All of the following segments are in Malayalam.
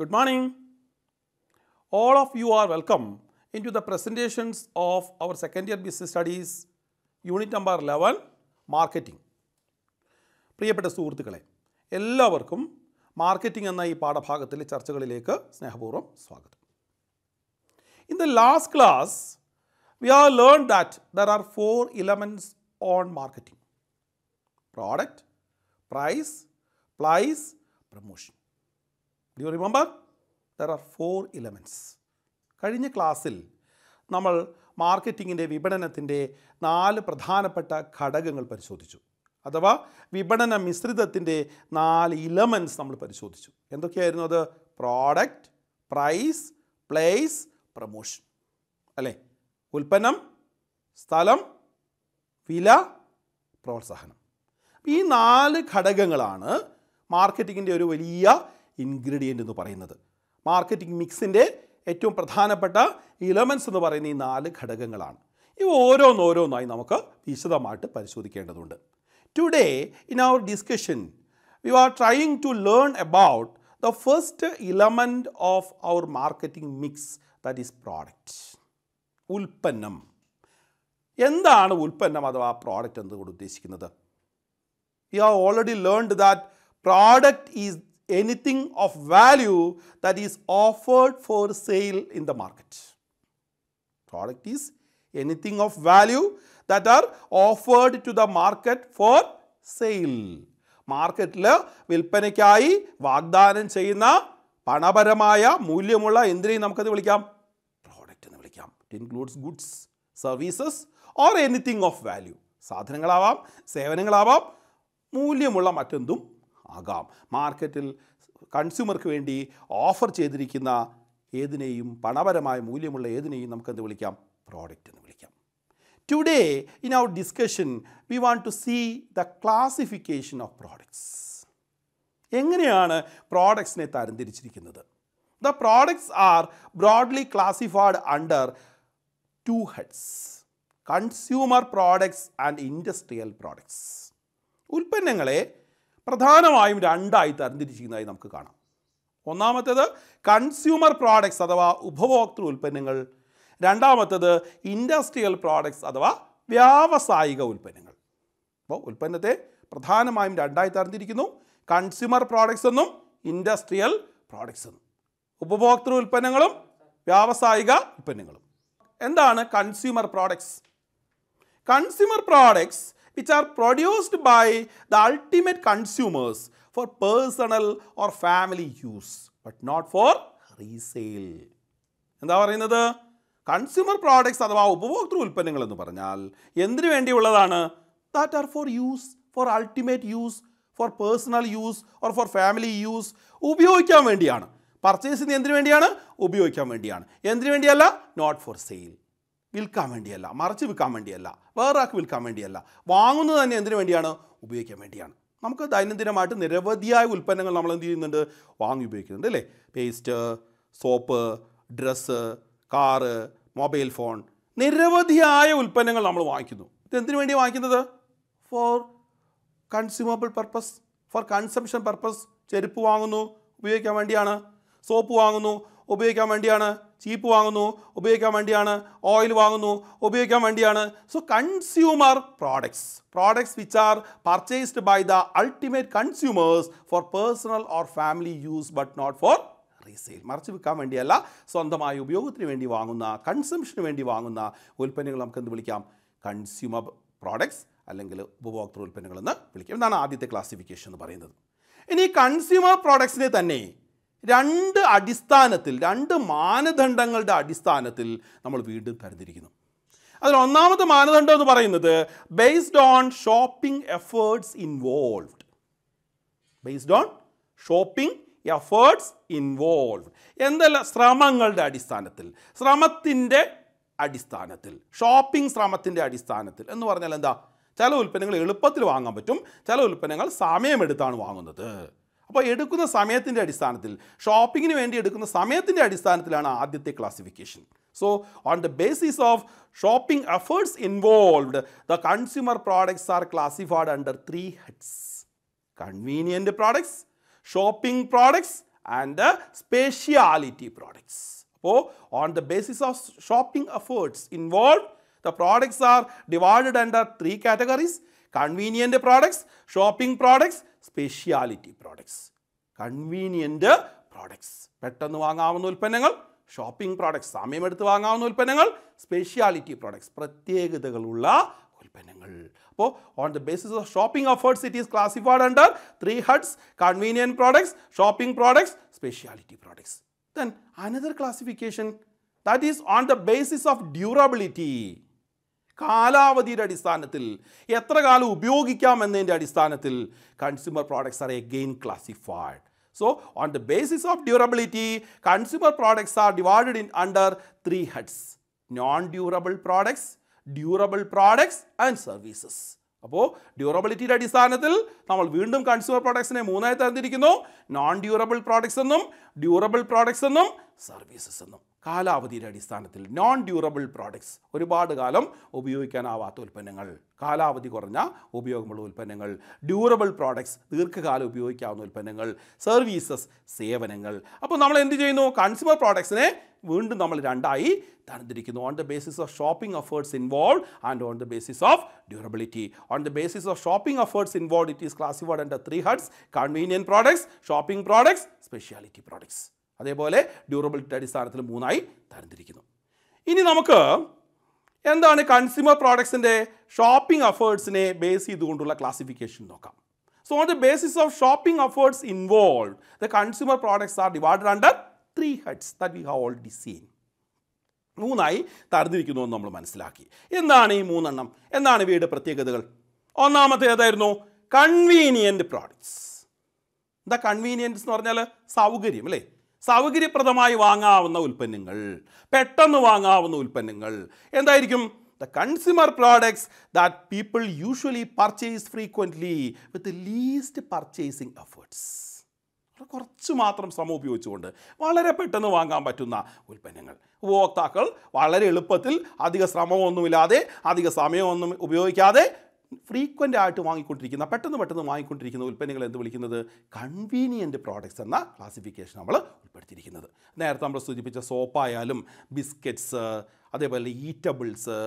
Good morning. All of you are welcome into the presentations of our second year business studies unit number eleven marketing പ്രിയപ്പെട്ട സുഹൃത്തുക്കളെ എല്ലാവർക്കും മാർക്കറ്റിംഗ് എന്ന ഈ പാഠഭാഗത്തിലെ ചർച്ചകളിലേക്ക് സ്നേഹപൂർവ്വം സ്വാഗതം in the last class we are learn that there are four elements on marketing product price place promotion do you remember there are four elements കഴിഞ്ഞ ക്ലാസ്സിൽ നമ്മൾ മാർക്കറ്റിങ്ങിൻ്റെ വിപണനത്തിൻ്റെ നാല് പ്രധാനപ്പെട്ട ഘടകങ്ങൾ പരിശോധിച്ചു അഥവാ വിപണന മിശ്രിതത്തിൻ്റെ നാല് ഇലമെൻറ്റ്സ് നമ്മൾ പരിശോധിച്ചു എന്തൊക്കെയായിരുന്നു അത് പ്രോഡക്റ്റ് പ്രൈസ് പ്ലേസ് പ്രമോഷൻ അല്ലേ ഉൽപ്പന്നം സ്ഥലം വില പ്രോത്സാഹനം ഈ നാല് ഘടകങ്ങളാണ് മാർക്കറ്റിങ്ങിൻ്റെ ഒരു വലിയ ഇൻഗ്രീഡിയൻ്റ് എന്ന് പറയുന്നത് മാർക്കറ്റിംഗ് മിക്സിൻ്റെ ഏറ്റവും പ്രധാനപ്പെട്ട ഇലമെൻസ് എന്ന് പറയുന്ന ഈ നാല് ഘടകങ്ങളാണ് ഇവ ഓരോന്നോരോന്നായി നമുക്ക് വിശദമായിട്ട് പരിശോധിക്കേണ്ടതുണ്ട് today in our discussion we are trying to learn about the first element of our marketing mix that is product ഉൽപ്പന്നം എന്താണ് ഉൽപ്പന്നം അഥവാ പ്രോഡക്റ്റ് എന്നതുകൊണ്ട് ഉദ്ദേശിക്കുന്നത് we have already learned that product is anything of value that is offered for sale in the market. Product is anything of value that are offered to the market for sale. മാർക്കറ്റിൽ വിൽപ്പനയ്ക്കായി വാഗ്ദാനം ചെയ്യുന്ന പണപരമായ മൂല്യമുള്ള എന്തിനേയും നമുക്കത് വിളിക്കാം പ്രോഡക്റ്റ് എന്ന് വിളിക്കാം it includes goods services or anything of value സാധനങ്ങളാവാം സേവനങ്ങളാവാം മൂല്യമുള്ള മറ്റെന്തും ആകാം മാർക്കറ്റിൽ കൺസ്യൂമർക്ക് വേണ്ടി ഓഫർ ചെയ്തിരിക്കുന്ന ഏതിനെയും പണപരമായ മൂല്യമുള്ള ഏതിനെയും എന്ത് വിളിക്കാം പ്രോഡക്റ്റ് എന്ന് വിളിക്കാം today in our discussion we want to see the classification of products എങ്ങനെയാണ് പ്രോഡക്ട്സിനെ തരംതിരിച്ചിരിക്കുന്നത് the products are broadly classified under two heads consumer products and industrial products ഉൽപ്പന്നങ്ങളെ പ്രധാനമായും രണ്ടായി തരംതിരിച്ചിരിക്കുന്നതായി നമുക്ക് കാണാം ഒന്നാമത്തേത് കൺസ്യൂമർ പ്രോഡക്ട്സ് അഥവാ ഉപഭോക്തൃ ഉൽപ്പന്നങ്ങൾ രണ്ടാമത്തേത് ഇൻഡസ്ട്രിയൽ പ്രോഡക്ട്സ് അഥവാ വ്യാവസായിക ഉൽപ്പന്നങ്ങൾ അപ്പോൾ ഉൽപ്പന്നത്തെ പ്രധാനമായും രണ്ടായി തരംതിരിക്കുന്നു കൺസ്യൂമർ പ്രോഡക്ട്സ് എന്നും ഇൻഡസ്ട്രിയൽ പ്രോഡക്ട്സ് എന്നും ഉപഭോക്തൃ ഉൽപ്പന്നങ്ങളും വ്യാവസായിക ഉൽപ്പന്നങ്ങളും എന്താണ് consumer products consumer products which are produced by the ultimate consumers for personal or family use, but not for resale. എന്താ പറയുന്നത് കൺസ്യൂമർ പ്രോഡക്ട്സ് അഥവാ ഉപഭോക്തൃ ഉൽപ്പന്നങ്ങൾ എന്ന് പറഞ്ഞാൽ എന്തിനു വേണ്ടിയുള്ളതാണ് that are for use for ultimate use for personal use or for family use ഉപയോഗിക്കാൻ വേണ്ടിയാണ് പർച്ചേസിന് എന്തിനു വേണ്ടിയാണ് ഉപയോഗിക്കാൻ വേണ്ടിയാണ് എന്തിനു വേണ്ടിയല്ല നോട്ട് ഫോർ സെയിൽ വിൽക്കാൻ വേണ്ടിയല്ല മറച്ച് വിൽക്കാൻ വേണ്ടിയല്ല വേറൊരാൾക്ക് വിൽക്കാൻ വേണ്ടിയല്ല വാങ്ങുന്നത് തന്നെ എന്തിനു വേണ്ടിയാണ് ഉപയോഗിക്കാൻ വേണ്ടിയാണ് നമുക്ക് ദൈനംദിനമായിട്ട് നിരവധിയായ ഉൽപ്പന്നങ്ങൾ നമ്മൾ എന്ത് ചെയ്യുന്നുണ്ട് വാങ്ങി ഉപയോഗിക്കുന്നുണ്ട് അല്ലേ paste soap dress car mobile phone നിരവധിയായ ഉൽപ്പന്നങ്ങൾ നമ്മൾ വാങ്ങിക്കുന്നു ഇത് എന്തിനു വേണ്ടി വാങ്ങിക്കുന്നത് for consumable purpose for consumption purpose ചെരുപ്പ് വാങ്ങുന്നു ഉപയോഗിക്കാൻ വേണ്ടിയാണ് സോപ്പ് വാങ്ങുന്നു ഉപയോഗിക്കാൻ വേണ്ടിയാണ് ചീപ്പ് വാങ്ങുന്നു ഉപയോഗിക്കാൻ വേണ്ടിയാണ് ഓയിൽ വാങ്ങുന്നു ഉപയോഗിക്കാൻ വേണ്ടിയാണ് so consumer products products which are purchased by the ultimate consumers for personal or family use but not for resale മറച്ചു വിൽക്കാൻ വേണ്ടിയല്ല സ്വന്തമായ ഉപയോഗത്തിന് വേണ്ടി വാങ്ങുന്ന കൺസംഷന് വേണ്ടി വാങ്ങുന്ന ഉൽപ്പന്നങ്ങൾ നമുക്ക് എന്ത് വിളിക്കാം കൺസ്യൂമർ പ്രോഡക്ട്സ് അല്ലെങ്കിൽ ഉപഭോക്തൃ ഉൽപ്പന്നങ്ങളെന്ന് വിളിക്കാം ഇതാണ് ആദ്യത്തെ ക്ലാസിഫിക്കേഷൻ എന്ന് പറയുന്നത് ഇനി കൺസ്യൂമർ പ്രോഡക്ട്സിനെ തന്നെ രണ്ട് അടിസ്ഥാനത്തിൽ രണ്ട് മാനദണ്ഡങ്ങളുടെ അടിസ്ഥാനത്തിൽ നമ്മൾ വീണ്ടും തരംതിരിക്കുന്നു അതിൽ ഒന്നാമത്തെ മാനദണ്ഡം എന്ന് പറയുന്നത് based on shopping efforts involved based on shopping efforts involved എന്തല്ല ശ്രമങ്ങളുടെ അടിസ്ഥാനത്തിൽ ശ്രമത്തിൻ്റെ അടിസ്ഥാനത്തിൽ ഷോപ്പിംഗ് ശ്രമത്തിൻ്റെ അടിസ്ഥാനത്തിൽ എന്ന് പറഞ്ഞാൽ എന്താ ചില ഉൽപ്പന്നങ്ങൾ എളുപ്പത്തിൽ വാങ്ങാൻ പറ്റും ചില ഉൽപ്പന്നങ്ങൾ സമയമെടുത്താണ് വാങ്ങുന്നത് അപ്പോൾ എടുക്കുന്ന സമയത്തിൻ്റെ അടിസ്ഥാനത്തിൽ ഷോപ്പിങ്ങിന് വേണ്ടി എടുക്കുന്ന സമയത്തിൻ്റെ അടിസ്ഥാനത്തിലാണ് ആദ്യത്തെ classification so on the basis of shopping efforts involved the consumer products are classified under three heads convenient products shopping products and speciality products അപ്പോൾ on the basis of shopping efforts involve the products are divided under three categories convenient products shopping products speciality products convenient products പെട്ടെന്ന് വാങ്ങാവുന്ന ഉൽപ്പന്നങ്ങൾ ഷോപ്പിംഗ് പ്രോഡക്ട്സ് സമയമെടുത്ത് വാങ്ങാവുന്ന ഉൽപ്പന്നങ്ങൾ സ്പെഷ്യാലിറ്റി പ്രോഡക്ട്സ് പ്രത്യേകതകളുള്ള ഉൽപ്പന്നങ്ങൾ അപ്പോൾ on the basis of shopping efforts it is classified under three heads convenient products shopping products speciality products then another classification that is on the basis of durability കാലാവധിയുടെ അടിസ്ഥാനത്തിൽ എത്ര കാലം ഉപയോഗിക്കാം എന്നതിൻ്റെ അടിസ്ഥാനത്തിൽ consumer products are again classified so on the basis of durability consumer products are divided in under three heads non durable products durable products and services അപ്പോൾ ഡ്യൂറബിലിറ്റിയുടെ അടിസ്ഥാനത്തിൽ നമ്മൾ വീണ്ടും കൺസ്യൂമർ പ്രോഡക്ട്സിനെ മൂന്നായി തരംതിരിക്കുന്നു നോൺ ഡ്യൂറബിൾ പ്രോഡക്ട്സ് എന്നും ഡ്യൂറബിൾ പ്രോഡക്ട്സ് എന്നും സർവീസസ് എന്നും കാലാവധിയുടെ അടിസ്ഥാനത്തിൽ നോൺ ഡ്യൂറബിൾ പ്രോഡക്ട്സ് ഒരുപാട് കാലം ഉപയോഗിക്കാനാവാത്ത ഉൽപ്പന്നങ്ങൾ കാലാവധി കുറഞ്ഞ ഉപയോഗമുള്ള ഉൽപ്പന്നങ്ങൾ ഡ്യൂറബിൾ പ്രോഡക്ട്സ് ദീർഘകാലം ഉപയോഗിക്കാവുന്ന ഉൽപ്പന്നങ്ങൾ സർവീസസ് സേവനങ്ങൾ അപ്പോൾ നമ്മൾ എന്ത് ചെയ്യുന്നു കൺസ്യൂമർ പ്രോഡക്ട്സിനെ വീണ്ടും നമ്മൾ രണ്ടായി തരംതിരിക്കുന്നു on the basis of shopping efforts involve and on the basis of durability on the basis of shopping efforts involve it is classified under three heads convenient products shopping products speciality products അതേപോലെ ഡ്യൂറബിലിറ്റി അടിസ്ഥാനത്തിൽ മൂന്നായി തരംതിരിക്കുന്നു ഇനി നമുക്ക് എന്താണ് കൺസ്യൂമർ പ്രോഡക്ട്സിൻ്റെ ഷോപ്പിംഗ് അഫേർട്സിനെ ബേസ് ചെയ്തുകൊണ്ടുള്ള ക്ലാസിഫിക്കേഷൻ നോക്കാം so on the basis of shopping efforts involve the consumer products are divided under three heads that we have already seen മൂന്നായി തരംതിരിക്കുന്നു എന്ന് നമ്മൾ മനസ്സിലാക്കി എന്താണ് ഈ മൂന്നെണ്ണം എന്താണ് ഇവയുടെ പ്രത്യേകതകൾ ഒന്നാമത്തെ ഏതായിരുന്നു കൺവീനിയൻറ്റ് പ്രോഡക്ട്സ് ദ കൺവീനിയൻസ് എന്ന് പറഞ്ഞാൽ സൗകര്യം അല്ലേ സൗകര്യപ്രദമായി വാങ്ങാവുന്ന ഉൽപ്പന്നങ്ങൾ പെട്ടെന്ന് വാങ്ങാവുന്ന ഉൽപ്പന്നങ്ങൾ എന്തായിരിക്കും the consumer products that people usually purchase frequently with least purchasing efforts കുറച്ച് മാത്രം ശ്രമം ഉപയോഗിച്ചുകൊണ്ട് വളരെ പെട്ടെന്ന് വാങ്ങാൻ പറ്റുന്ന ഉൽപ്പന്നങ്ങൾ ഉപഭോക്താക്കൾ വളരെ എളുപ്പത്തിൽ അധിക ശ്രമമൊന്നുമില്ലാതെ അധിക സമയമൊന്നും ഉപയോഗിക്കാതെ ഫ്രീക്വൻ്റ് ആയിട്ട് വാങ്ങിക്കൊണ്ടിരിക്കുന്ന പെട്ടെന്ന് പെട്ടെന്ന് വാങ്ങിക്കൊണ്ടിരിക്കുന്ന ഉൽപ്പന്നങ്ങൾ എന്ത് വിളിക്കുന്നത് കൺവീനിയൻറ്റ് പ്രോഡക്ട്സ് എന്ന ക്ലാസിഫിക്കേഷൻ നമ്മൾ ഉൾപ്പെടുത്തിയിരിക്കുന്നത് നേരത്തെ നമ്മൾ സൂചിപ്പിച്ച സോപ്പായാലും ബിസ്ക്കറ്റ്സ് അതേപോലെ eatables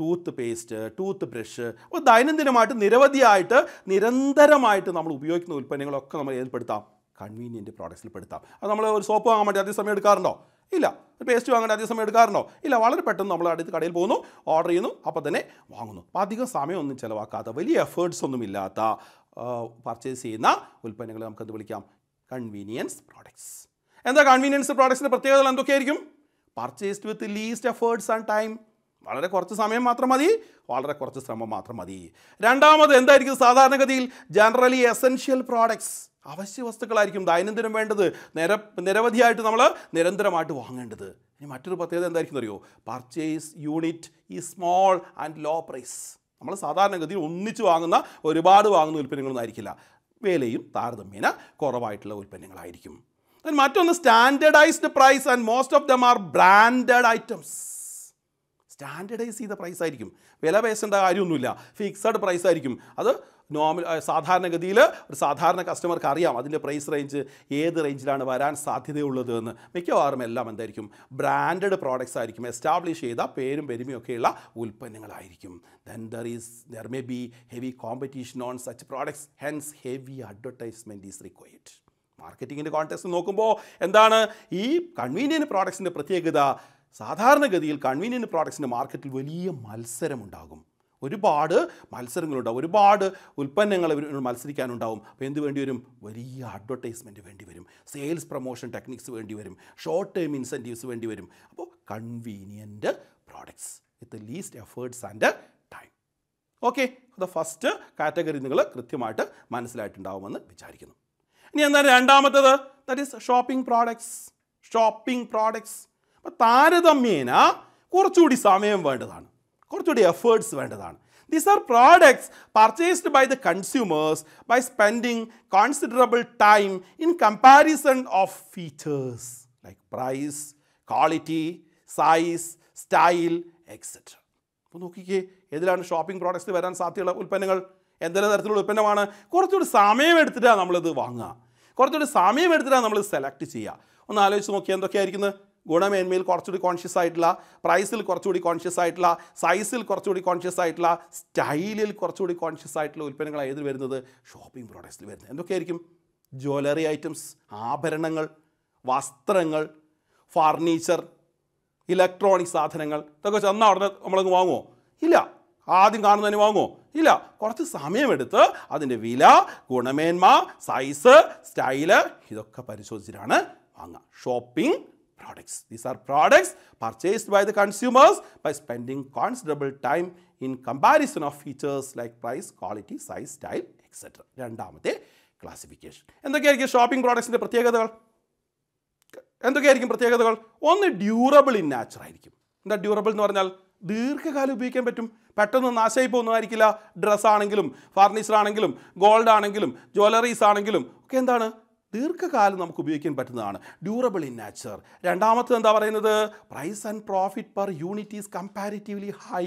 toothpaste toothbrush അപ്പോൾ ദൈനംദിനമായിട്ട് നിരവധിയായിട്ട് നിരന്തരമായിട്ട് നമ്മൾ ഉപയോഗിക്കുന്ന ഉൽപ്പന്നങ്ങളൊക്കെ നമ്മൾ ഏർപ്പെടുത്താം കൺവീനിയൻറ്റ് പ്രോഡക്ട്സിൽ പെടുത്താം അത് നമ്മൾ ഒരു സോപ്പ് വാങ്ങാൻ വേണ്ടി അതേ സമയം എടുക്കാറുണ്ടോ ഇല്ല പേസ്റ്റ് വാങ്ങേണ്ട അധികം സമയം എടുക്കാറുണ്ടോ ഇല്ല വളരെ പെട്ടെന്ന് നമ്മൾ അടുത്ത് കടയിൽ പോകുന്നു ഓർഡർ ചെയ്യുന്നു അപ്പോൾ തന്നെ വാങ്ങുന്നു അപ്പോൾ അധികം സമയമൊന്നും ചിലവാക്കാത്ത വലിയ എഫേർട്സ് ഒന്നും ഇല്ലാത്ത പർച്ചേസ് ചെയ്യുന്ന ഉൽപ്പന്നങ്ങൾ നമുക്കത് വിളിക്കാം കൺവീനിയൻസ് പ്രോഡക്ട്സ് എന്താ കൺവീനിയൻസ് പ്രോഡക്ട്സിൻ്റെ പ്രത്യേകതകൾ എന്തൊക്കെയായിരിക്കും purchased with least efforts and time വളരെ കുറച്ച് സമയം മാത്രം മതി വളരെ കുറച്ച് ശ്രമം മാത്രം മതി രണ്ടാമത് എന്തായിരിക്കും സാധാരണഗതിയിൽ ജനറലി എസെൻഷ്യൽ പ്രോഡക്ട്സ് അവശ്യ വസ്തുക്കളായിരിക്കും ദൈനംദിനം വേണ്ടത് നിര നിരവധിയായിട്ട് നമ്മൾ നിരന്തരമായിട്ട് വാങ്ങേണ്ടത് ഇനി മറ്റൊരു പ്രത്യേകത എന്തായിരിക്കും അറിയോ പർച്ചേസ് യൂണിറ്റ് ഈ സ്മോൾ ആൻഡ് ലോ പ്രൈസ് നമ്മൾ സാധാരണഗതിയിൽ ഒന്നിച്ച് വാങ്ങുന്ന ഒരുപാട് വാങ്ങുന്ന ഉൽപ്പന്നങ്ങളൊന്നും ആയിരിക്കില്ല വിലയും താരതമ്യേന കുറവായിട്ടുള്ള ഉൽപ്പന്നങ്ങളായിരിക്കും മറ്റൊന്ന് standardised price and most of them are branded items standardise ചെയ്ത പ്രൈസ് ആയിരിക്കും വില പേശേണ്ട കാര്യമൊന്നുമില്ല ഫിക്സഡ് പ്രൈസ് ആയിരിക്കും അത് നോർമൽ സാധാരണഗതിയിൽ ഒരു സാധാരണ കസ്റ്റമർക്ക് അറിയാം അതിൻ്റെ പ്രൈസ് റേഞ്ച് ഏത് റേഞ്ചിലാണ് വരാൻ സാധ്യതയുള്ളത് എന്ന് മിക്കവാറും എല്ലാം എന്തായിരിക്കും ബ്രാൻഡഡ് പ്രോഡക്റ്റ്സ് ആയിരിക്കും എസ്റ്റാബ്ലിഷ് ചെയ്ത പേരും പെരുമയൊക്കെയുള്ള ഉൽപ്പന്നങ്ങളായിരിക്കും then there is there may be heavy competition on such products hence heavy advertisement is required മാർക്കറ്റിങ്ങിൻ്റെ കോൺടെക്സ്റ്റ് നോക്കുമ്പോൾ എന്താണ് ഈ കൺവീനിയൻറ്റ് പ്രോഡക്ട്സിൻ്റെ പ്രത്യേകത സാധാരണഗതിയിൽ കൺവീനിയൻറ്റ് പ്രോഡക്ട്സിൻ്റെ മാർക്കറ്റിൽ വലിയ മത്സരമുണ്ടാകും ഒരുപാട് മത്സരങ്ങളുണ്ടാവും ഒരുപാട് ഉൽപ്പന്നങ്ങൾ ഇവർ മത്സരിക്കാനുണ്ടാവും അപ്പോൾ എന്ത് വേണ്ടി വരും വലിയ അഡ്വർടൈസ്മെൻറ്റ് വേണ്ടി വരും സെയിൽസ് പ്രൊമോഷൻ ടെക്നിക്സ് വേണ്ടി വരും ഷോർട്ട് ടേം ഇൻസെൻറ്റീവ്സ് വേണ്ടി വരും അപ്പോൾ convenient products with least efforts and time okay the first category നിങ്ങൾ കൃത്യമായിട്ട് മനസ്സിലായിട്ടുണ്ടാവുമെന്ന് വിചാരിക്കുന്നു ഇനി എന്താണ് രണ്ടാമത്തത് that is shopping products shopping products അപ്പോൾ താരതമ്യേന കുറച്ചുകൂടി സമയം വേണ്ടതാണ് കുറച്ചുകൂടി എഫേർട്സ് വേണ്ടതാണ് these are products purchased by the consumers by spending considerable time in comparison of features like price quality size style etcetera അപ്പോൾ നോക്കിക്കേ ഏതിലാണ് ഷോപ്പിംഗ് പ്രോഡക്ട്സിൽ വരാൻ സാധ്യതയുള്ള ഉൽപ്പന്നങ്ങൾ എന്തെല്ലാം തരത്തിലുള്ള ഉൽപ്പന്നമാണ് കുറച്ചുകൂടി സമയം എടുത്തിട്ടാണ് നമ്മളിത് വാങ്ങുക കുറച്ചുകൂടി സമയം എടുത്തിട്ടാണ് നമ്മൾ സെലക്ട് ചെയ്യുക ഒന്ന് ആലോചിച്ച് നോക്കിയാൽ എന്തൊക്കെയായിരിക്കുന്നത് ഗുണമേന്മയിൽ കുറച്ചുകൂടി കോൺഷ്യസ് ആയിട്ടുള്ള പ്രൈസിൽ കുറച്ചുകൂടി കോൺഷ്യസ് ആയിട്ടുള്ള സൈസിൽ കുറച്ചുകൂടി കോൺഷ്യസ് ആയിട്ടുള്ള സ്റ്റൈലിൽ കുറച്ചുകൂടി കോൺഷ്യസ് ആയിട്ടുള്ള ഉൽപ്പന്നങ്ങൾ ഏതിൽ വരുന്നത് ഷോപ്പിംഗ് പ്രോഡക്ട്സിൽ വരുന്നത് എന്തൊക്കെയായിരിക്കും ജ്വല്ലറി ഐറ്റംസ് ആഭരണങ്ങൾ വസ്ത്രങ്ങൾ ഫർണിച്ചർ ഇലക്ട്രോണിക് സാധനങ്ങൾ ഇതൊക്കെ ചെന്നാൽ ഉടനെ നമ്മളങ്ങ് വാങ്ങുമോ ഇല്ല ആദ്യം കാണുന്നതിന് വാങ്ങുമോ ഇല്ല കുറച്ച് സമയമെടുത്ത് അതിൻ്റെ വില ഗുണമേന്മ സൈസ് സ്റ്റൈല് ഇതൊക്കെ പരിശോധിച്ചിട്ടാണ് വാങ്ങുക shopping products these are products purchased by the consumers by spending considerable time in comparison of features like price, quality, size, style, etc. രണ്ടാമത്തെ ക്ലാസിഫിക്കേഷൻ എന്തൊക്കെയായിരിക്കും ഷോപ്പിംഗ് പ്രോഡക്ട്സിൻ്റെ പ്രത്യേകതകൾ എന്തൊക്കെയായിരിക്കും പ്രത്യേകതകൾ ഒന്ന് ഡ്യൂറബിൾ ഇൻ നാച്ചർ ആയിരിക്കും എന്താ ഡ്യൂറബിൾ എന്ന് പറഞ്ഞാൽ ദീർഘകാലം ഉപയോഗിക്കാൻ പറ്റും പെട്ടെന്ന് നാശമായി പോകുന്നതായിരിക്കില്ല ഡ്രസ്സാണെങ്കിലും ഫർണിച്ചർ ആണെങ്കിലും ഗോൾഡ് ആണെങ്കിലും ജ്വല്ലറീസ് ആണെങ്കിലും ഒക്കെ എന്താണ് ദീർഘകാലം നമുക്ക് ഉപയോഗിക്കാൻ പറ്റുന്നതാണ് ഡ്യൂറബിൾ ഇൻ നാച്ചർ രണ്ടാമത്തത് എന്താ പറയുന്നത് price and profit per unit is comparatively high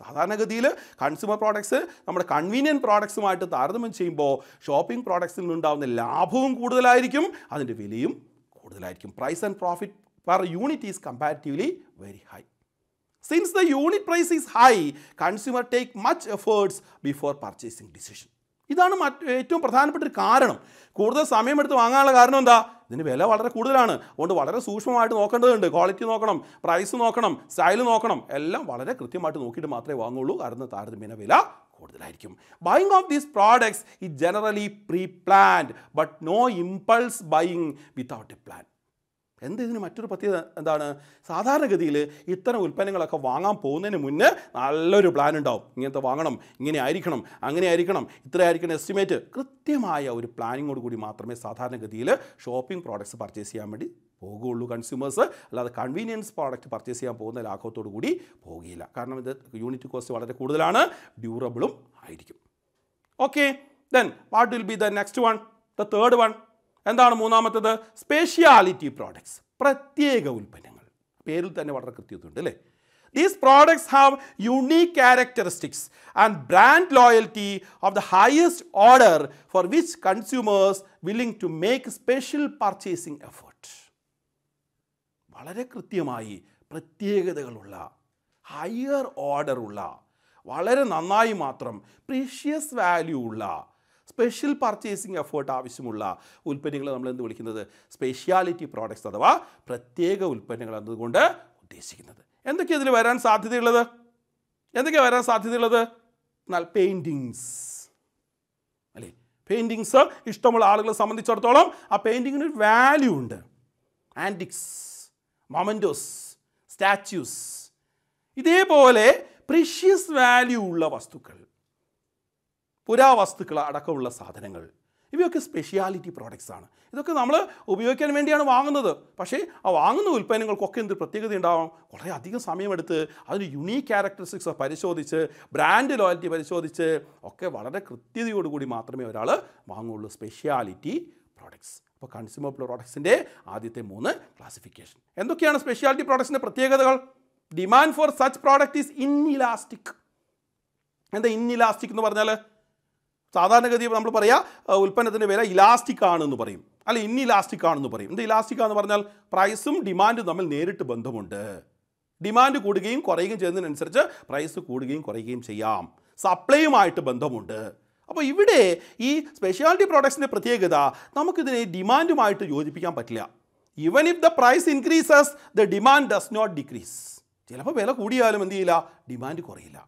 സാധാരണഗതിയിൽ കൺസ്യൂമർ പ്രോഡക്ട്സ് നമ്മുടെ കൺവീനിയൻറ്റ് പ്രോഡക്ട്സുമായിട്ട് താരതമ്യം ചെയ്യുമ്പോൾ ഷോപ്പിംഗ് പ്രോഡക്ട്സിൽ നിന്നുണ്ടാകുന്ന ലാഭവും കൂടുതലായിരിക്കും അതിൻ്റെ വിലയും കൂടുതലായിരിക്കും price and profit per unit is comparatively very high since the unit price is high consumer take much efforts before purchasing decision ഇതാണ് മറ്റ് ഏറ്റവും പ്രധാനപ്പെട്ട ഒരു കാരണം കൂടുതൽ സമയമെടുത്ത് വാങ്ങാനുള്ള കാരണം എന്താ ഇതിന് വില വളരെ കൂടുതലാണ് അതുകൊണ്ട് വളരെ സൂക്ഷ്മമായിട്ട് നോക്കേണ്ടതുണ്ട് ക്വാളിറ്റി നോക്കണം പ്രൈസ് നോക്കണം സ്റ്റൈൽ നോക്കണം എല്ലാം വളരെ കൃത്യമായിട്ട് നോക്കിയിട്ട് മാത്രമേ വാങ്ങുള്ളൂ കാരണം താരതമ്യേന വില കൂടുതലായിരിക്കും buying of these products it generally pre planned but no impulse buying without a plan എന്ത് ഇതിന് മറ്റൊരു പ്രത്യേകത എന്താണ് സാധാരണഗതിയിൽ ഇത്തരം ഉൽപ്പന്നങ്ങളൊക്കെ വാങ്ങാൻ പോകുന്നതിന് മുന്നേ നല്ലൊരു പ്ലാൻ ഉണ്ടാവും ഇങ്ങനത്തെ വാങ്ങണം ഇങ്ങനെ ആയിരിക്കണം അങ്ങനെ ആയിരിക്കണം ഇത്ര ആയിരിക്കണം എസ്റ്റിമേറ്റ് കൃത്യമായ ഒരു പ്ലാനിങ്ങോട് കൂടി മാത്രമേ സാധാരണഗതിയിൽ ഷോപ്പിംഗ് പ്രോഡക്ട്സ് പർച്ചേസ് ചെയ്യാൻ വേണ്ടി പോകുള്ളൂ കൺസ്യൂമേഴ്സ് അല്ലാതെ കൺവീനിയൻസ് പ്രോഡക്റ്റ് പർച്ചേസ് ചെയ്യാൻ പോകുന്ന ലാഘവത്തോടു കൂടി പോകുകയില്ല കാരണം ഇത് യൂണിറ്റ് കോസ്റ്റ് വളരെ കൂടുതലാണ് ഡ്യൂറബിളും ആയിരിക്കും okay then what will be the next one the third one എന്താണ് മൂന്നാമത്തേത് സ്പെഷ്യാലിറ്റി പ്രോഡക്ട്സ് പ്രത്യേക ഉൽപ്പന്നങ്ങൾ പേരിൽ തന്നെ വളരെ കൃത്യതയുണ്ട് അല്ലേ these products have unique characteristics and brand loyalty of the highest order for which consumers willing to make special purchasing effort വളരെ കൃത്യമായി പ്രത്യേകതകളുള്ള ഹയർ ഓർഡർ ഉള്ള വളരെ നന്നായി മാത്രം പ്രീഷ്യസ് വാല്യൂ ഉള്ള സ്പെഷ്യൽ പർച്ചേസിങ് എഫേർട്ട് ആവശ്യമുള്ള ഉൽപ്പന്നങ്ങൾ നമ്മൾ എന്ത് വിളിക്കുന്നത് സ്പെഷ്യാലിറ്റി പ്രോഡക്ട്സ് അഥവാ പ്രത്യേക ഉൽപ്പന്നങ്ങൾ എന്നതുകൊണ്ട് ഉദ്ദേശിക്കുന്നത് എന്തൊക്കെയാണ് ഇതിൽ വരാൻ സാധ്യതയുള്ളത് എന്തൊക്കെയാണ് വരാൻ സാധ്യതയുള്ളത് എന്നാൽ പെയിൻറ്റിങ്സ് അല്ലേ പെയിൻറ്റിങ്സ് ഇഷ്ടമുള്ള ആളുകളെ സംബന്ധിച്ചിടത്തോളം ആ പെയിൻറ്റിങ്ങിന് ഒരു വാല്യൂ ഉണ്ട് ആൻറ്റിക്സ് മൊമൻറ്റോസ് സ്റ്റാച്യൂസ് ഇതേപോലെ പ്രിഷ്യസ് വാല്യൂ ഉള്ള വസ്തുക്കൾ പുരാവസ്തുക്കൾ അടക്കമുള്ള സാധനങ്ങൾ ഇവയൊക്കെ സ്പെഷ്യാലിറ്റി പ്രോഡക്റ്റ്സ് ആണ് ഇതൊക്കെ നമ്മൾ ഉപയോഗിക്കാൻ വേണ്ടിയാണ് വാങ്ങുന്നത് പക്ഷേ ആ വാങ്ങുന്ന ഉൽപ്പന്നങ്ങൾക്കൊക്കെ എന്ത് പ്രത്യേകത ഉണ്ടാവും കുറേ അധികം സമയമെടുത്ത് അതിന് യുണീക് ക്യാരക്ടറിസ്റ്റിക്സ് പരിശോധിച്ച് ബ്രാൻഡ് ലോയൽറ്റി പരിശോധിച്ച് ഒക്കെ വളരെ കൃത്യതയോടുകൂടി മാത്രമേ ഒരാൾ വാങ്ങുള്ളൂ സ്പെഷ്യാലിറ്റി പ്രോഡക്ട്സ് അപ്പോൾ കൺസ്യൂമർ പ്രോഡക്ട്സിൻ്റെ ആദ്യത്തെ മൂന്ന് ക്ലാസിഫിക്കേഷൻ എന്തൊക്കെയാണ് സ്പെഷ്യാലിറ്റി പ്രോഡക്ട്സിൻ്റെ പ്രത്യേകതകൾ demand for such product is elastic എന്താ ഇലാസ്റ്റിക് എന്ന് പറഞ്ഞാൽ സാധാരണഗതി നമ്മൾ പറയാ ഉൽപ്പന്നത്തിൻ്റെ വില ഇലാസ്റ്റിക് ആണെന്ന് പറയും അല്ല ഇന്ന് ഇലാസ്റ്റിക് ആണെന്ന് പറയും എന്ത് ഇലാസ്റ്റിക് ആണെന്ന് പറഞ്ഞാൽ പ്രൈസും ഡിമാൻഡും തമ്മിൽ നേരിട്ട് ബന്ധമുണ്ട് ഡിമാൻഡ് കൂടുകയും കുറയുകയും ചെയ്യുന്നതിനനുസരിച്ച് പ്രൈസ് കൂടുകയും കുറയുകയും ചെയ്യാം സപ്ലൈയുമായിട്ട് ബന്ധമുണ്ട് അപ്പോൾ ഇവിടെ ഈ സ്പെഷ്യാലിറ്റി പ്രോഡക്ട്സിൻ്റെ പ്രത്യേകത നമുക്കിതിനെ ഡിമാൻഡുമായിട്ട് യോജിപ്പിക്കാൻ പറ്റില്ല even if the price increases the demand does not decrease ചിലപ്പോൾ വില കൂടിയാലും എന്ത് ചെയ്യില്ല ഡിമാൻഡ് കുറയില്ല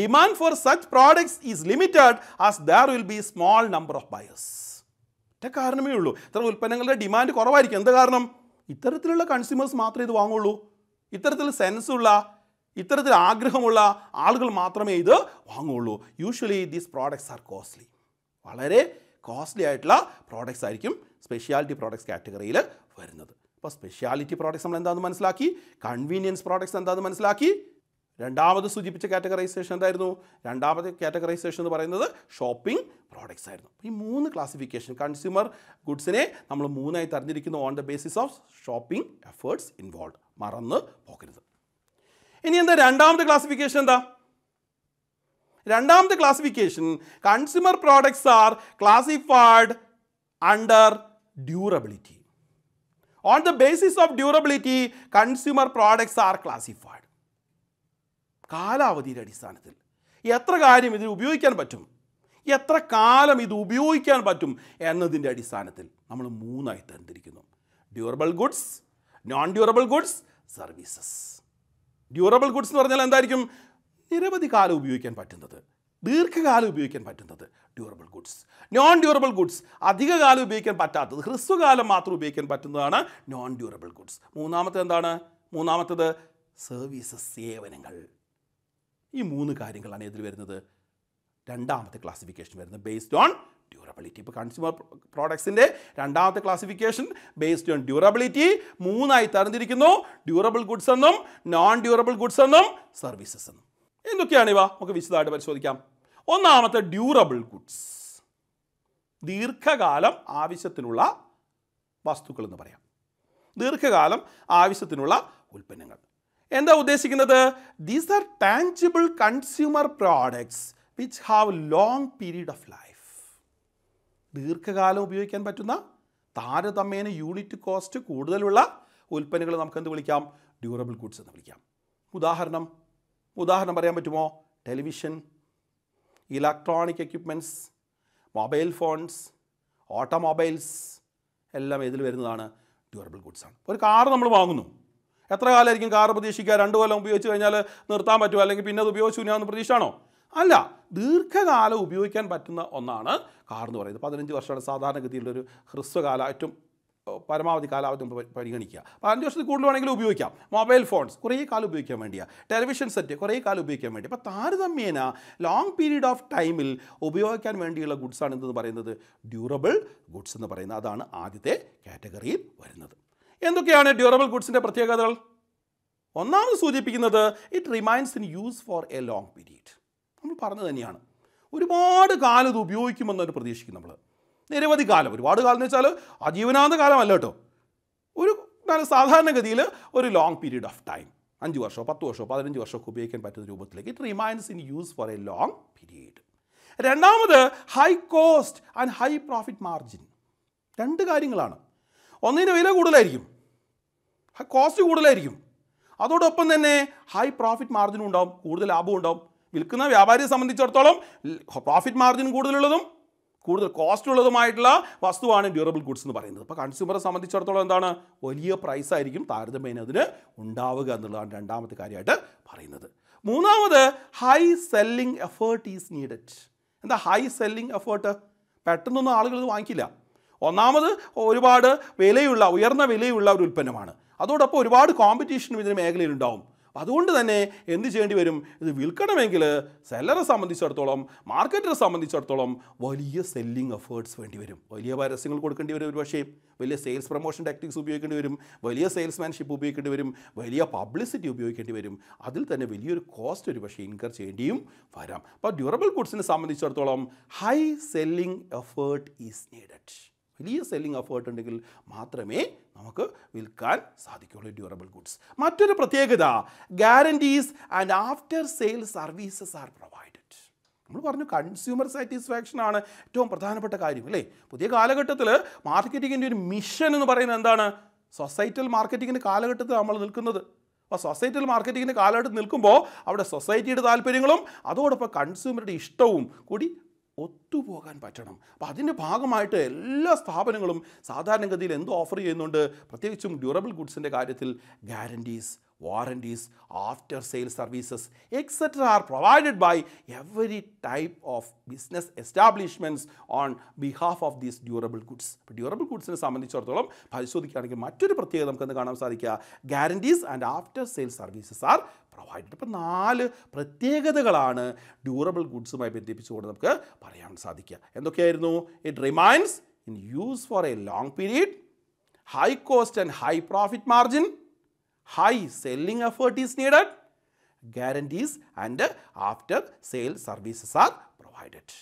demand for such products is limited as there will be small number of buyers. ഒറ്റ കാരണമേ ഉള്ളൂ ഇത്തരം ഉൽപ്പന്നങ്ങളുടെ ഡിമാൻഡ് കുറവായിരിക്കും എന്ത് കാരണം ഇത്തരത്തിലുള്ള കൺസ്യൂമേഴ്സ് മാത്രമേ ഇത് വാങ്ങുള്ളൂ ഇത്തരത്തിൽ സെൻസുള്ള ഇത്തരത്തിൽ ആഗ്രഹമുള്ള ആളുകൾ മാത്രമേ ഇത് വാങ്ങുള്ളൂ usually these products are costly വളരെ കോസ്റ്റ്ലി ആയിട്ടുള്ള പ്രോഡക്ട്സ് ആയിരിക്കും സ്പെഷ്യാലിറ്റി പ്രോഡക്ട്സ് കാറ്റഗറിയിൽ വരുന്നത് അപ്പോൾ സ്പെഷ്യാലിറ്റി പ്രോഡക്ട്സ് നമ്മൾ എന്താണെന്ന് മനസ്സിലാക്കി കൺവീനിയൻസ് പ്രോഡക്ട്സ് എന്താണെന്ന് മനസ്സിലാക്കി രണ്ടാമത് സൂചിപ്പിച്ച കാറ്റഗറൈസേഷൻ എന്തായിരുന്നു രണ്ടാമത്തെ കാറ്റഗറൈസേഷൻ എന്ന് പറയുന്നത് ഷോപ്പിംഗ് പ്രോഡക്റ്റ്സ് ആയിരുന്നു ഈ മൂന്ന് ക്ലാസിഫിക്കേഷൻ കൺസ്യൂമർ ഗുഡ്സിനെ നമ്മൾ മൂന്നായി തരഞ്ഞിരിക്കുന്നു on the basis of shopping efforts involve മറന്ന് പോകരുത് ഇനി എന്താ രണ്ടാമത്തെ ക്ലാസിഫിക്കേഷൻ എന്താ രണ്ടാമത്തെ classification consumer products are classified under durability on the basis of durability consumer products are classified കാലാവധിയുടെ അടിസ്ഥാനത്തിൽ എത്ര കാര്യം ഇതിന് ഉപയോഗിക്കാൻ പറ്റും എത്ര കാലം ഇത് ഉപയോഗിക്കാൻ പറ്റും എന്നതിൻ്റെ അടിസ്ഥാനത്തിൽ നമ്മൾ മൂന്നായി തരംതിരിക്കുന്നു durable goods non durable goods services durable goods എന്ന് പറഞ്ഞാൽ എന്തായിരിക്കും നിരവധി കാലം ഉപയോഗിക്കാൻ പറ്റുന്നത് ദീർഘകാലം ഉപയോഗിക്കാൻ പറ്റുന്നത് durable goods non durable goods അധികകാലം ഉപയോഗിക്കാൻ പറ്റാത്തത് ഹ്രസ്വകാലം മാത്രം ഉപയോഗിക്കാൻ പറ്റുന്നതാണ് നോൺ ഡ്യൂറബിൾ ഗുഡ്സ് മൂന്നാമത്തെ എന്താണ് മൂന്നാമത്തത് സർവീസസ് സേവനങ്ങൾ ഈ മൂന്ന് കാര്യങ്ങളാണ് എതിൽ വരുന്നത് രണ്ടാമത്തെ ക്ലാസിഫിക്കേഷൻ വരുന്നത് ബേസ്ഡ് ഓൺ ഡ്യൂറബിലിറ്റി ഇപ്പോൾ കൺസ്യൂമർ പ്രോഡക്ട്സിൻ്റെ രണ്ടാമത്തെ ക്ലാസിഫിക്കേഷൻ ബേസ്ഡ് ഓൺ ഡ്യൂറബിലിറ്റി മൂന്നായി തരംതിരിക്കുന്നു ഡ്യൂറബിൾ ഗുഡ്സ് എന്നും നോൺ ഡ്യൂറബിൾ ഗുഡ്സ് എന്നും സർവീസസ് എന്നും എന്തൊക്കെയാണ് ഇവ നമുക്ക് വിശദമായിട്ട് പരിശോധിക്കാം ഒന്നാമത്തെ ഡ്യൂറബിൾ ഗുഡ്സ് ദീർഘകാലം ആവശ്യത്തിനുള്ള വസ്തുക്കൾ എന്ന് പറയാം ദീർഘകാലം ആവശ്യത്തിനുള്ള ഉൽപ്പന്നങ്ങൾ എന്താ ഉദ്ദേശിക്കുന്നത് these are tangible consumer products which have long period of life ദീർഘകാലം ഉപയോഗിക്കാൻ പറ്റുന്ന താരതമ്യേന യൂണിറ്റ് കോസ്റ്റ് കൂടുതലുള്ള ഉൽപ്പന്നങ്ങൾ നമുക്ക് എന്ത് വിളിക്കാം ഡ്യൂറബിൾ ഗുഡ്സ് എന്ന് വിളിക്കാം ഉദാഹരണം ഉദാഹരണം പറയാൻ പറ്റുമോ television electronic equipments mobile phones automobiles എല്ലാം ഇതിൽ വരുന്നതാണ് ഡ്യൂറബിൾ ഗുഡ്സാണ് ഒരു കാർ നമ്മൾ വാങ്ങുന്നു എത്ര കാലമായിരിക്കും കാർ പ്രതീക്ഷിക്കുക രണ്ട് കൊല്ലം ഉപയോഗിച്ച് കഴിഞ്ഞാൽ നിർത്താൻ പറ്റുമോ അല്ലെങ്കിൽ പിന്നെ അത് ഉപയോഗിച്ച് കുഞ്ഞാവുന്ന പ്രതീക്ഷയാണോ അല്ല ദീർഘകാലം ഉപയോഗിക്കാൻ പറ്റുന്ന ഒന്നാണ് കാർ എന്ന് പറയുന്നത് പതിനഞ്ച് വർഷമാണ് സാധാരണഗതിയിലുള്ള ഒരു ഹ്രസ്വകാല ഏറ്റവും പരമാവധി കാലാവധി നമ്മൾ പരിഗണിക്കുക പതിനഞ്ച് വർഷത്തിൽ കൂടുതൽ വേണമെങ്കിൽ ഉപയോഗിക്കാം മൊബൈൽ ഫോൺസ് കുറേ കാലം ഉപയോഗിക്കാൻ വേണ്ടിയാണ് ടെലിവിഷൻ സെറ്റ് കുറേ കാലം ഉപയോഗിക്കാൻ വേണ്ടി അപ്പോൾ താരതമ്യേന ലോങ് പീരീഡ് ഓഫ് ടൈമിൽ ഉപയോഗിക്കാൻ വേണ്ടിയുള്ള ഗുഡ്സാണ് എന്തെന്ന് പറയുന്നത് ഡ്യൂറബിൾ ഗുഡ്സ് എന്ന് പറയുന്നത് അതാണ് ആദ്യത്തെ കാറ്റഗറിയിൽ വരുന്നത് എന്തൊക്കെയാണ് ഡ്യൂറബിൾ ഗുഡ്സിൻ്റെ പ്രത്യേകതകൾ ഒന്നാമത് സൂചിപ്പിക്കുന്നത് it remains in use for a long period നമ്മൾ പറഞ്ഞു തന്നെയാണ് ഒരുപാട് കാലം ഇത് ഉപയോഗിക്കുമെന്നൊരു പ്രതീക്ഷിക്കും നമ്മൾ നിരവധി കാലം ഒരുപാട് കാലം എന്ന് വെച്ചാൽ അജീവനാന്ത കാലമല്ല കേട്ടോ ഒരു സാധാരണഗതിയിൽ ഒരു ലോങ് പീരീഡ് ഓഫ് ടൈം അഞ്ച് വർഷമോ പത്ത് വർഷമോ പതിനഞ്ച് വർഷമൊക്കെ ഉപയോഗിക്കാൻ പറ്റുന്ന രൂപത്തിലേക്ക് it remains in use for a long period രണ്ടാമത് high cost and high profit margin രണ്ട് കാര്യങ്ങളാണ് ഒന്നിന് വില കൂടുതലായിരിക്കും കോസ്റ്റ് കൂടുതലായിരിക്കും അതോടൊപ്പം തന്നെ ഹൈ പ്രോഫിറ്റ് മാർജിനും ഉണ്ടാവും കൂടുതൽ ലാഭവും ഉണ്ടാവും വിൽക്കുന്ന വ്യാപാരിയെ സംബന്ധിച്ചിടത്തോളം പ്രോഫിറ്റ് മാർജിൻ കൂടുതലുള്ളതും കൂടുതൽ കോസ്റ്റ് ഉള്ളതുമായിട്ടുള്ള വസ്തുവാണ് ഡ്യൂറബിൾ ഗുഡ്സ് എന്ന് പറയുന്നത് അപ്പോൾ കൺസ്യൂമറെ സംബന്ധിച്ചിടത്തോളം എന്താണ് വലിയ പ്രൈസ് ആയിരിക്കും താരതമ്യേന അതിന് ഉണ്ടാവുക എന്നുള്ളതാണ് രണ്ടാമത്തെ കാര്യമായിട്ട് പറയുന്നത് മൂന്നാമത് high selling effort is needed എന്താ ഹൈ സെല്ലിംഗ് എഫേർട്ട് പെട്ടെന്നൊന്നും ആളുകൾ ഇത് വാങ്ങിക്കില്ല ഒന്നാമത് ഒരുപാട് വിലയുള്ള ഉയർന്ന വിലയുള്ള ഒരു ഉൽപ്പന്നമാണ് അതോടൊപ്പം ഒരുപാട് കോമ്പറ്റീഷനും ഇതിന് മേഖലയിലുണ്ടാവും അതുകൊണ്ട് തന്നെ എന്ത് ചെയ്യേണ്ടി വരും ഇത് വിൽക്കണമെങ്കിൽ സെല്ലറെ സംബന്ധിച്ചിടത്തോളം മാർക്കറ്റിനെ സംബന്ധിച്ചിടത്തോളം വലിയ സെല്ലിംഗ് എഫേർട്സ് വേണ്ടി വരും വലിയ പരസ്യങ്ങൾ കൊടുക്കേണ്ടി വരും ഒരുപക്ഷേ വലിയ സെയിൽസ് പ്രൊമോഷൻ ടാക്ടിക്സ് ഉപയോഗിക്കേണ്ടി വരും വലിയ സെയിൽസ്മാൻഷിപ്പ് ഉപയോഗിക്കേണ്ടി വരും വലിയ പബ്ലിസിറ്റി ഉപയോഗിക്കേണ്ടി വരും അതിൽ തന്നെ വലിയൊരു കോസ്റ്റ് ഒരുപക്ഷേ ഇൻകർ ചെയ്യേണ്ടിയും വരാം അപ്പോൾ ഡ്യൂറബിൾ ഗുഡ്സിനെ സംബന്ധിച്ചിടത്തോളം high selling effort is needed വലിയ സെല്ലിംഗ് എഫേർട്ട് ഉണ്ടെങ്കിൽ മാത്രമേ നമുക്ക് വിൽക്കാൻ സാധിക്കുകയുള്ളൂ ഡ്യൂറബിൾ ഗുഡ്സ് മറ്റൊരു പ്രത്യേകത guarantees and after sale services are provided നമ്മൾ പറഞ്ഞു കൺസ്യൂമർ സാറ്റിസ്ഫാക്ഷൻ ആണ് ഏറ്റവും പ്രധാനപ്പെട്ട കാര്യം അല്ലേ പുതിയ കാലഘട്ടത്തിൽ മാർക്കറ്റിങ്ങിൻ്റെ ഒരു മിഷൻ എന്ന് പറയുന്നത് എന്താണ് സൊസൈറ്റൽ മാർക്കറ്റിങ്ങിൻ്റെ കാലഘട്ടത്തിൽ നമ്മൾ നിൽക്കുന്നത് അപ്പോൾ സൊസൈറ്റൽ മാർക്കറ്റിങ്ങിൻ്റെ കാലഘട്ടത്തിൽ നിൽക്കുമ്പോൾ അവിടെ സൊസൈറ്റിയുടെ താല്പര്യങ്ങളും അതോടൊപ്പം കൺസ്യൂമറുടെ ഇഷ്ടവും കൂടി ഒത്തുപോകാൻ പറ്റണം അപ്പോൾ അതിൻ്റെ ഭാഗമായിട്ട് എല്ലാ സ്ഥാപനങ്ങളും സാധാരണഗതിയിൽ എന്തോ ഓഫർ ചെയ്യുന്നുണ്ട് പ്രത്യേകിച്ചും ഡ്യൂറബിൾ ഗുഡ്സിൻ്റെ കാര്യത്തിൽ guarantees warranties after sale services etcetera are provided by every type of business establishments on behalf of these durable goods ഇപ്പോൾ ഡ്യൂറബിൾ ഗുഡ്സിനെ സംബന്ധിച്ചിടത്തോളം പരിശോധിക്കുകയാണെങ്കിൽ മറ്റൊരു പ്രത്യേകത നമുക്കെന്ന് കാണാൻ സാധിക്കുക guarantees and after sale services are provided ഇപ്പം നാല് പ്രത്യേകതകളാണ് ഡ്യൂറബിൾ ഗുഡ്സുമായി ബന്ധിപ്പിച്ചുകൊണ്ട് നമുക്ക് പറയാൻ സാധിക്കുക എന്തൊക്കെയായിരുന്നു it remains in use for a long period high cost and high profit margin high selling effort is needed guarantees and after sale services are provided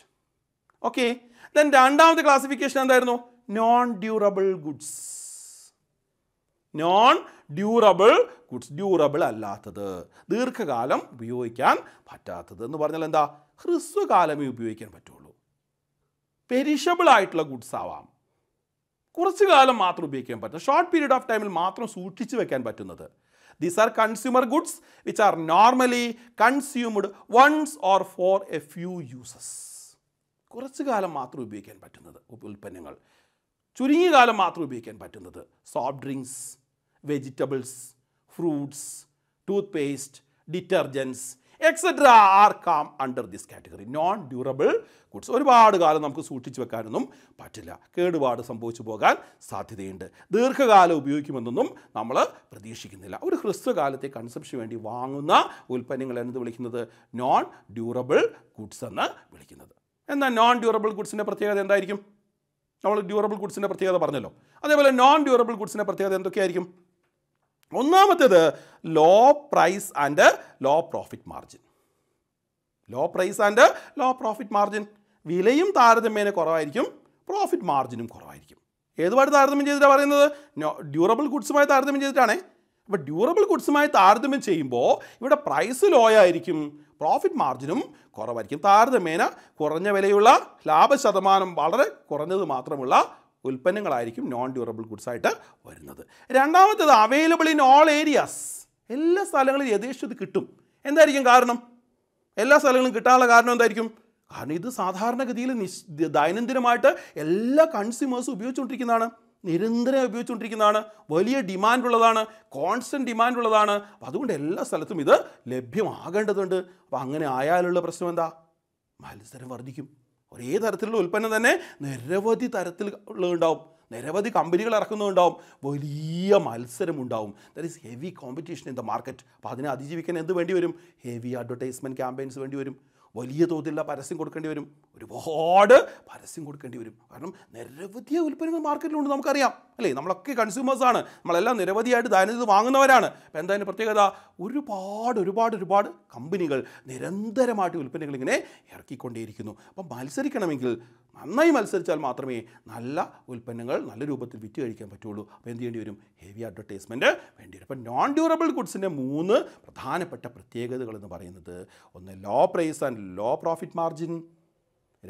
okay Then രണ്ടാമത്തെ ക്ലാസിഫിക്കേഷൻ എന്തായിരുന്നു non durable goods non durable goods durable അല്ലാത്തത് ദീർഘകാലം ഉപയോഗിക്കാൻ പറ്റാത്തത് എന്ന് പറഞ്ഞാൽ എന്താ ഹ്രസ്വകാലമേ ഉപയോഗിക്കാൻ പറ്റുള്ളൂ പെരിഷബിൾ ആയിട്ടുള്ള ഗുഡ്സ് ആവാം കുറച്ച് കാലം മാത്രം ഉപയോഗിക്കാൻ പറ്റും ഷോർട്ട് പീരീഡ് ഓഫ് ടൈമിൽ മാത്രം സൂക്ഷിച്ചു വെക്കാൻ പറ്റുന്നത് these are consumer goods which are normally consumed once or for a few uses കുറച്ച് കാലം മാത്രം ഉപയോഗിക്കാൻ പറ്റുന്നത് ഉൽപ്പന്നങ്ങൾ ചുരുങ്ങിയ കാലം മാത്രം ഉപയോഗിക്കാൻ പറ്റുന്നത് soft drinks vegetables fruits toothpaste detergents etcetera are come under this category non durable goods ഒരുപാട് കാലം നമുക്ക് സൂക്ഷിച്ചു വെക്കാനൊന്നും പറ്റില്ല കേടുപാട് സംഭവിച്ചു പോകാൻ സാധ്യതയുണ്ട് ദീർഘകാലം ഉപയോഗിക്കുമെന്നൊന്നും നമ്മൾ പ്രതീക്ഷിക്കുന്നില്ല ഒരു ഹ്രസ്വകാലത്തെ കൺസംഷന് വേണ്ടി വാങ്ങുന്ന ഉൽപ്പന്നങ്ങൾ എന്ത് വിളിക്കുന്നത് നോൺ ഡ്യൂറബിൾ ഗുഡ്സ് എന്ന് വിളിക്കുന്നത് എന്നാൽ നോൺ ഡ്യൂറബിൾ ഗുഡ്സിൻ്റെ പ്രത്യേകത എന്തായിരിക്കും നമ്മൾ ഡ്യൂറബിൾ ഗുഡ്സിൻ്റെ പ്രത്യേകത പറഞ്ഞല്ലോ അതേപോലെ നോൺ ഡ്യൂറബിൾ ഗുഡ്സിൻ്റെ പ്രത്യേകത എന്തൊക്കെയായിരിക്കും ഒന്നാമത്തേത് low price and low profit margin low price and low profit margin വിലയും താരതമ്യേന കുറവായിരിക്കും പ്രോഫിറ്റ് മാർജിനും കുറവായിരിക്കും ഏതുമായിട്ട് താരതമ്യം ചെയ്തിട്ടാണ് പറയുന്നത് ഡ്യൂറബിൾ ഗുഡ്സുമായി താരതമ്യം ചെയ്തിട്ടാണേ അപ്പോൾ ഡ്യൂറബിൾ ഗുഡ്സുമായി താരതമ്യം ചെയ്യുമ്പോൾ ഇവിടെ പ്രൈസ് ലോ ആയിരിക്കും പ്രോഫിറ്റ് മാർജിനും കുറവായിരിക്കും താരതമ്യേന കുറഞ്ഞ വിലയുള്ള ലാഭശതമാനം വളരെ കുറഞ്ഞത് മാത്രമുള്ള ഉൽപ്പന്നങ്ങളായിരിക്കും നോൺ ഡ്യൂറബിൾ ഗുഡ്സ് ആയിട്ട് വരുന്നത് രണ്ടാമത്തേത് അവൈലബിൾ ഇൻ ഓൾ ഏരിയാസ് എല്ലാ സ്ഥലങ്ങളിലും ഇത് കിട്ടും എന്തായിരിക്കും കാരണം എല്ലാ സ്ഥലങ്ങളിലും കിട്ടാനുള്ള കാരണം എന്തായിരിക്കും കാരണം ഇത് സാധാരണഗതിയിൽ നിശ് ദൈനംദിനമായിട്ട് എല്ലാ കൺസ്യൂമേഴ്സും ഉപയോഗിച്ചുകൊണ്ടിരിക്കുന്നതാണ് നിരന്തരം ഉപയോഗിച്ചുകൊണ്ടിരിക്കുന്നതാണ് വലിയ ഡിമാൻഡ് ഉള്ളതാണ് കോൺസ്റ്റൻറ്റ് ഡിമാൻഡ് ഉള്ളതാണ് അതുകൊണ്ട് എല്ലാ സ്ഥലത്തും ഇത് ലഭ്യമാകേണ്ടതുണ്ട് അപ്പോൾ അങ്ങനെ ആയാലുള്ള പ്രശ്നം എന്താ മത്സരം വർദ്ധിക്കും ഒരേ തരത്തിലുള്ള ഉൽപ്പന്നം തന്നെ നിരവധി തരത്തിൽ ഉള്ളതുണ്ടാവും നിരവധി കമ്പനികൾ ഇറക്കുന്നതുണ്ടാവും വലിയ മത്സരമുണ്ടാവും there is heavy competition in the market അപ്പോൾ അതിനെ അതിജീവിക്കാൻ എന്ത് വേണ്ടി വരും ഹെവി അഡ്വർടൈസ്മെൻറ്റ് ക്യാമ്പയിൻസ് വേണ്ടി വരും വലിയ തോതിലുള്ള പരസ്യം കൊടുക്കേണ്ടി വരും ഒരുപാട് പരസ്യം കൊടുക്കേണ്ടി വരും കാരണം നിരവധി ഉൽപ്പന്നങ്ങൾ മാർക്കറ്റിലുണ്ട് നമുക്കറിയാം അല്ലേ നമ്മളൊക്കെ കൺസ്യൂമേഴ്സാണ് നമ്മളെല്ലാം നിരവധിയായിട്ട് ദൈനംദിനം വാങ്ങുന്നവരാണ് അപ്പോൾ എന്തായാലും പ്രത്യേകത ഒരുപാട് ഒരുപാട് ഒരുപാട് കമ്പനികൾ നിരന്തരമായിട്ട് ഉൽപ്പന്നങ്ങൾ ഇങ്ങനെ ഇറക്കിക്കൊണ്ടേയിരിക്കുന്നു അപ്പം മത്സരിക്കണമെങ്കിൽ നന്നായി മത്സരിച്ചാൽ മാത്രമേ നല്ല ഉൽപ്പന്നങ്ങൾ നല്ല രൂപത്തിൽ വിറ്റ് കഴിക്കാൻ പറ്റുള്ളൂ അപ്പോൾ എന്ത് ചെയ്യേണ്ടി വരും ഹെവി അഡ്വർടൈസ്മെൻറ്റ് വേണ്ടി വരും അപ്പോൾ നോൺ ഡ്യൂറബിൾ ഗുഡ്സിൻ്റെ മൂന്ന് പ്രധാനപ്പെട്ട പ്രത്യേകതകൾ എന്ന് പറയുന്നത് ഒന്ന് low price and low profit margin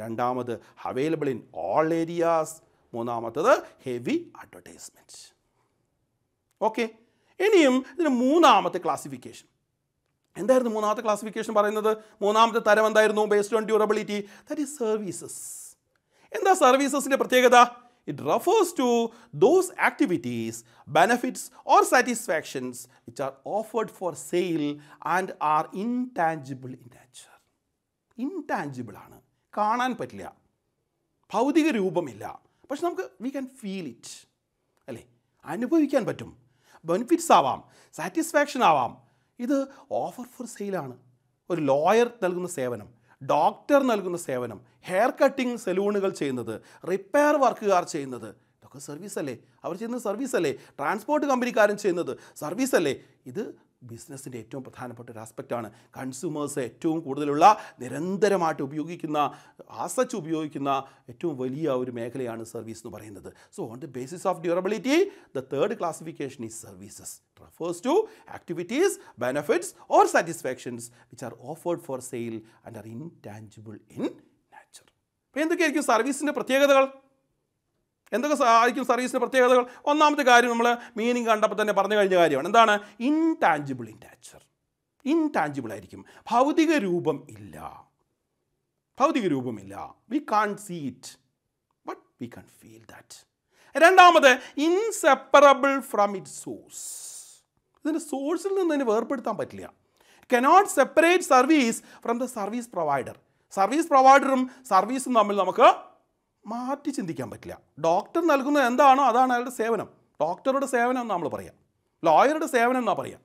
രണ്ടാമത് അവൈലബിൾ ഇൻ ഓൾ ഏരിയാസ് മൂന്നാമത്തത് ഹെവി അഡ്വർടൈസ്മെൻറ്റ് ഓക്കെ ഇനിയും ഇതിന് മൂന്നാമത്തെ ക്ലാസിഫിക്കേഷൻ എന്തായിരുന്നു മൂന്നാമത്തെ ക്ലാസിഫിക്കേഷൻ പറയുന്നത് മൂന്നാമത്തെ തരം എന്തായിരുന്നു based on durability that is services എന്താ സർവീസസിൻ്റെ പ്രത്യേകത it refers to those activities benefits or satisfactions which are offered for sale and are intangible in nature intangible ആണ് കാണാൻ പറ്റില്ല ഭൗതിക രൂപമില്ല പക്ഷെ നമുക്ക് വി ക്യാൻ ഫീൽ ഇറ്റ് അല്ലേ അനുഭവിക്കാൻ പറ്റും ബെനിഫിറ്റ്സ് ആവാം സാറ്റിസ്ഫാക്ഷൻ ആവാം ഇത് ഓഫർ ഫോർ സെയിലാണ് ഒരു ലോയർ നൽകുന്ന സേവനം ഡോക്ടർ നൽകുന്ന സേവനം ഹെയർ കട്ടിങ് സലൂണുകൾ ചെയ്യുന്നത് റിപ്പയർ വർക്കുകാർ ചെയ്യുന്നത് ഇതൊക്കെ സർവീസ് അല്ലേ അവർ ചെയ്യുന്ന സർവീസ് അല്ലേ ട്രാൻസ്പോർട്ട് കമ്പനിക്കാരും ചെയ്യുന്നത് സർവീസ് അല്ലേ ഇത് ബിസിനസ്സിൻ്റെ ഏറ്റവും പ്രധാനപ്പെട്ട ഒരു ആസ്പെക്റ്റാണ് കൺസ്യൂമേഴ്സ് ഏറ്റവും കൂടുതലുള്ള നിരന്തരമായിട്ട് ഉപയോഗിക്കുന്ന ആസച്ച് ഉപയോഗിക്കുന്ന ഏറ്റവും വലിയ ഒരു മേഖലയാണ് സർവീസ് എന്ന് പറയുന്നത് so on the basis of durability the third classification is services refers to activities benefits or satisfactions which are offered for sale and are intangible in nature അപ്പോൾ എന്തൊക്കെയായിരിക്കും സർവീസിൻ്റെ പ്രത്യേകതകൾ എന്തൊക്കെ സഹായിക്കും സർവീസിൻ്റെ പ്രത്യേകതകൾ ഒന്നാമത്തെ കാര്യം നമ്മൾ മീനിങ് കണ്ടപ്പോൾ തന്നെ പറഞ്ഞു കഴിഞ്ഞ കാര്യമാണ് എന്താണ് ഇൻടാഞ്ചിബിൾ ഇൻ നാച്ചർ ഇൻടാഞ്ചിബിൾ ആയിരിക്കും ഭൗതിക രൂപം ഇല്ല ഭൗതിക രൂപമില്ല we can see it but we can feel that രണ്ടാമത് ഇൻസെപ്പറബിൾ ഫ്രം ഇറ്റ് സോഴ്സ് ഇതിൻ്റെ സോഴ്സിൽ നിന്ന് ഇതിനെ വേർപ്പെടുത്താൻ പറ്റില്ല cannot separate service from the service provider service പ്രൊവൈഡറും സർവീസും തമ്മിൽ നമുക്ക് മാറ്റി ചിന്തിക്കാൻ പറ്റില്ല ഡോക്ടർ നൽകുന്നത് എന്താണോ അതാണ് അയാളുടെ സേവനം ഡോക്ടറുടെ സേവനം എന്ന് നമ്മൾ പറയാം ലോയറുടെ സേവനം എന്നാ പറയാം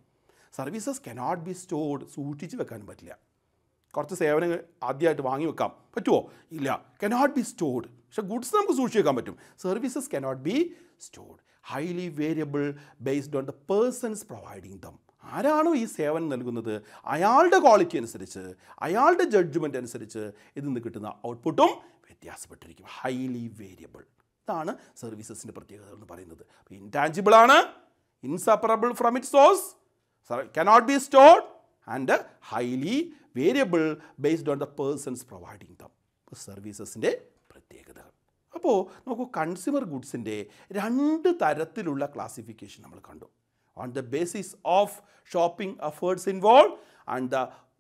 സർവീസസ് കനോട്ട് ബി സ്റ്റോർഡ് സൂക്ഷിച്ച് വെക്കാനും പറ്റില്ല കുറച്ച് സേവനങ്ങൾ ആദ്യമായിട്ട് വാങ്ങി വെക്കാം പറ്റുമോ ഇല്ല കനോട്ട് ബി സ്റ്റോർഡ് പക്ഷെ ഗുഡ്സ് നമുക്ക് സൂക്ഷിച്ച് വെക്കാൻ പറ്റും services cannot be stored highly variable based on the persons providing them ആരാണോ ഈ സേവനം നൽകുന്നത് അയാളുടെ ക്വാളിറ്റി അനുസരിച്ച് അയാളുടെ ജഡ്ജ്മെൻ്റ് അനുസരിച്ച് ഇതിൽ നിന്ന് കിട്ടുന്ന ഔട്ട്പുട്ടും വ്യത്യാസപ്പെട്ടിരിക്കും ഹൈലി വേരിയബിൾ ഇതാണ് സർവീസസിൻ്റെ പ്രത്യേകത എന്ന് പറയുന്നത് ഇൻടാഞ്ചിബിൾ ആണ് inseparable from it source cannot be stored and highly variable based on the persons providing them സർവീസസിൻ്റെ പ്രത്യേകതകൾ അപ്പോൾ നമുക്ക് കൺസ്യൂമർ ഗുഡ്സിൻ്റെ രണ്ട് തരത്തിലുള്ള ക്ലാസിഫിക്കേഷൻ നമ്മൾ കണ്ടു on the basis of shopping efforts involve and the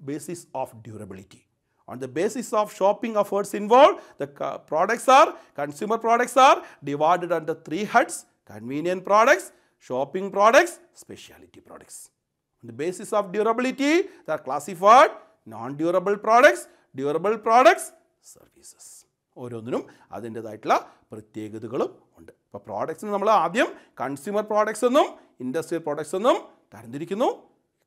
basis of durability On the basis of shopping efforts involved, the products are, consumer products are divided under three heads, convenient products, shopping products, specialty products. On the basis of durability, they are classified non-durable products, durable products, services. ഓരോന്നിനും അതിൻ്റെതായിട്ടുള്ള പ്രത്യേകതകളും ഉണ്ട് അപ്പോൾ പ്രോഡക്റ്റ്സിന് നമ്മൾ ആദ്യം കൺസ്യൂമർ പ്രോഡക്ട്സ് എന്നും ഇൻഡസ്ട്രിയൽ പ്രോഡക്ട്സ് എന്നും തരംതിരിക്കുന്നു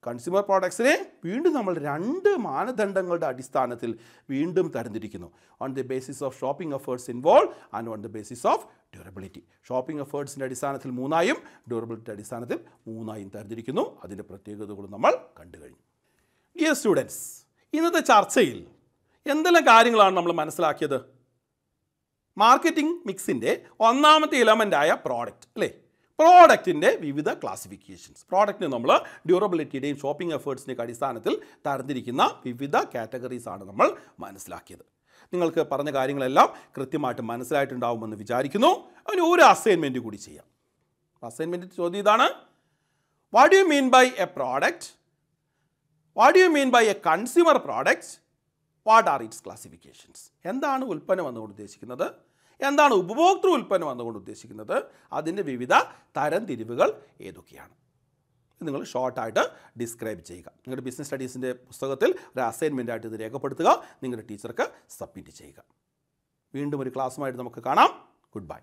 കൺസ്യൂമർ പ്രോഡക്ട്സിനെ വീണ്ടും നമ്മൾ രണ്ട് മാനദണ്ഡങ്ങളുടെ അടിസ്ഥാനത്തിൽ വീണ്ടും തരംതിരിക്കുന്നു on the basis of shopping efforts involve and on the basis of durability shopping എഫേർട്സിൻ്റെ അടിസ്ഥാനത്തിൽ മൂന്നായും ഡ്യൂറബിലിറ്റി അടിസ്ഥാനത്തിൽ മൂന്നായും തരംതിരിക്കുന്നു അതിൻ്റെ പ്രത്യേകതകളും നമ്മൾ കണ്ടു കഴിഞ്ഞു ഡിയർ സ്റ്റുഡൻസ് ഇന്നത്തെ ചർച്ചയിൽ എന്തെല്ലാം കാര്യങ്ങളാണ് നമ്മൾ മനസ്സിലാക്കിയത് മാർക്കറ്റിംഗ് മിക്സിൻ്റെ ഒന്നാമത്തെ ഇലമെൻ്റായ പ്രോഡക്റ്റ് അല്ലേ പ്രോഡക്റ്റിൻ്റെ വിവിധ ക്ലാസിഫിക്കേഷൻസ് പ്രോഡക്റ്റിന് നമ്മൾ ഡ്യൂറബിലിറ്റിയുടെയും ഷോപ്പിംഗ് എഫേർട്സിൻ്റെയൊക്കെ അടിസ്ഥാനത്തിൽ തരംതിരിക്കുന്ന വിവിധ കാറ്റഗറീസാണ് നമ്മൾ മനസ്സിലാക്കിയത് നിങ്ങൾക്ക് പറഞ്ഞ കാര്യങ്ങളെല്ലാം കൃത്യമായിട്ട് മനസ്സിലായിട്ടുണ്ടാവുമെന്ന് വിചാരിക്കുന്നു അതിന് ഒരു അസൈൻമെൻറ്റ് കൂടി ചെയ്യാം അസൈൻമെൻറ്റ് ചോദ്യം ഇതാണ് what you mean by a product what you mean by a consumer product what are its classifications എന്താണ് ഉൽപ്പന്നം എന്നുകൊണ്ട് ഉദ്ദേശിക്കുന്നത് എന്താണ് ഉപഭോക്തൃ ഉൽപ്പന്നം എന്നുകൊണ്ട് ഉദ്ദേശിക്കുന്നത് അതിൻ്റെ വിവിധ തരംതിരിവുകൾ ഏതൊക്കെയാണ് നിങ്ങൾ ഷോർട്ടായിട്ട് ഡിസ്ക്രൈബ് ചെയ്യുക നിങ്ങളുടെ ബിസിനസ് സ്റ്റഡീസിൻ്റെ പുസ്തകത്തിൽ ഒരു അസൈൻമെൻ്റ് ആയിട്ട് ഇത് രേഖപ്പെടുത്തുക നിങ്ങളുടെ ടീച്ചർക്ക് സബ്മിറ്റ് ചെയ്യുക വീണ്ടും ഒരു ക്ലാസ്സുമായിട്ട് നമുക്ക് കാണാം ഗുഡ് ബൈ